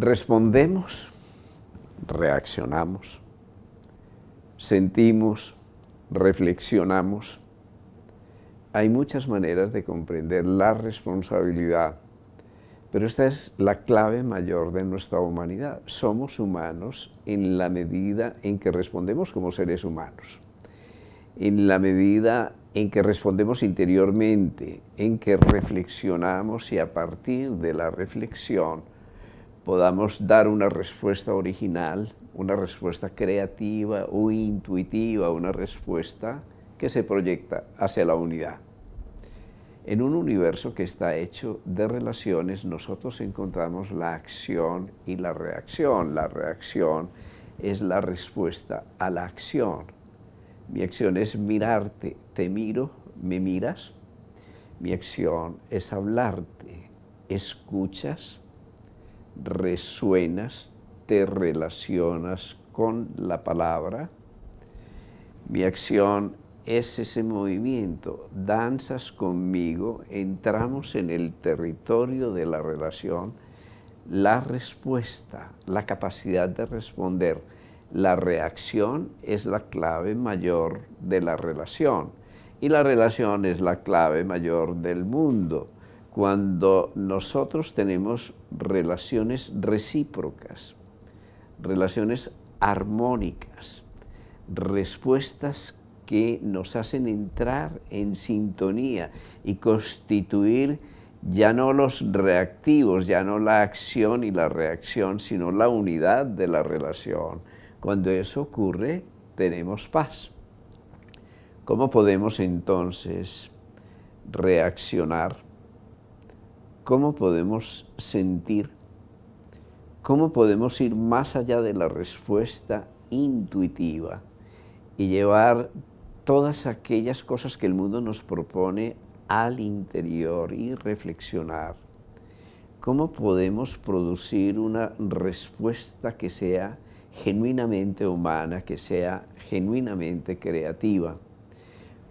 Respondemos, reaccionamos, sentimos, reflexionamos. Hay muchas maneras de comprender la responsabilidad, pero esta es la clave mayor de nuestra humanidad. Somos humanos en la medida en que respondemos como seres humanos, en la medida en que respondemos interiormente, en que reflexionamos y a partir de la reflexión podamos dar una respuesta original, una respuesta creativa o intuitiva, una respuesta que se proyecta hacia la unidad. En un universo que está hecho de relaciones, nosotros encontramos la acción y la reacción. La reacción es la respuesta a la acción. Mi acción es mirarte, te miro, me miras. Mi acción es hablarte, escuchas, resuenas, te relacionas con la palabra. Mi acción es ese movimiento, danzas conmigo, entramos en el territorio de la relación, la respuesta, la capacidad de responder, la reacción es la clave mayor de la relación y la relación es la clave mayor del mundo cuando nosotros tenemos relaciones recíprocas, relaciones armónicas, respuestas que nos hacen entrar en sintonía y constituir ya no los reactivos, ya no la acción y la reacción, sino la unidad de la relación. Cuando eso ocurre, tenemos paz. ¿Cómo podemos entonces reaccionar? cómo podemos sentir, cómo podemos ir más allá de la respuesta intuitiva y llevar todas aquellas cosas que el mundo nos propone al interior y reflexionar. ¿Cómo podemos producir una respuesta que sea genuinamente humana, que sea genuinamente creativa?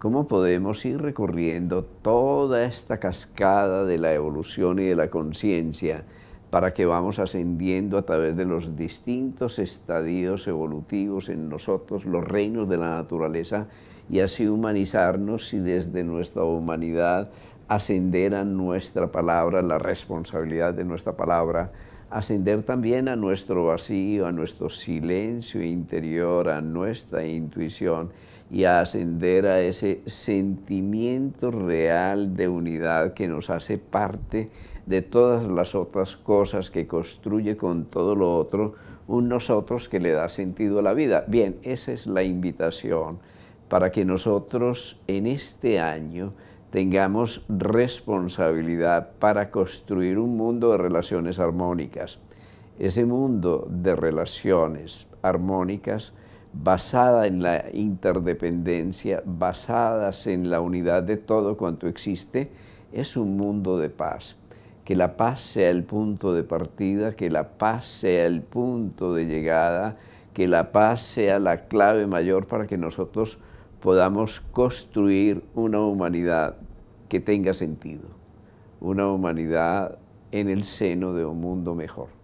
cómo podemos ir recorriendo toda esta cascada de la evolución y de la conciencia para que vamos ascendiendo a través de los distintos estadios evolutivos en nosotros, los reinos de la naturaleza, y así humanizarnos y desde nuestra humanidad ascender a nuestra palabra, la responsabilidad de nuestra palabra, ascender también a nuestro vacío, a nuestro silencio interior, a nuestra intuición y a ascender a ese sentimiento real de unidad que nos hace parte de todas las otras cosas que construye con todo lo otro un nosotros que le da sentido a la vida. Bien, esa es la invitación para que nosotros en este año tengamos responsabilidad para construir un mundo de relaciones armónicas. Ese mundo de relaciones armónicas basada en la interdependencia, basadas en la unidad de todo cuanto existe, es un mundo de paz. Que la paz sea el punto de partida, que la paz sea el punto de llegada, que la paz sea la clave mayor para que nosotros podamos construir una humanidad que tenga sentido, una humanidad en el seno de un mundo mejor.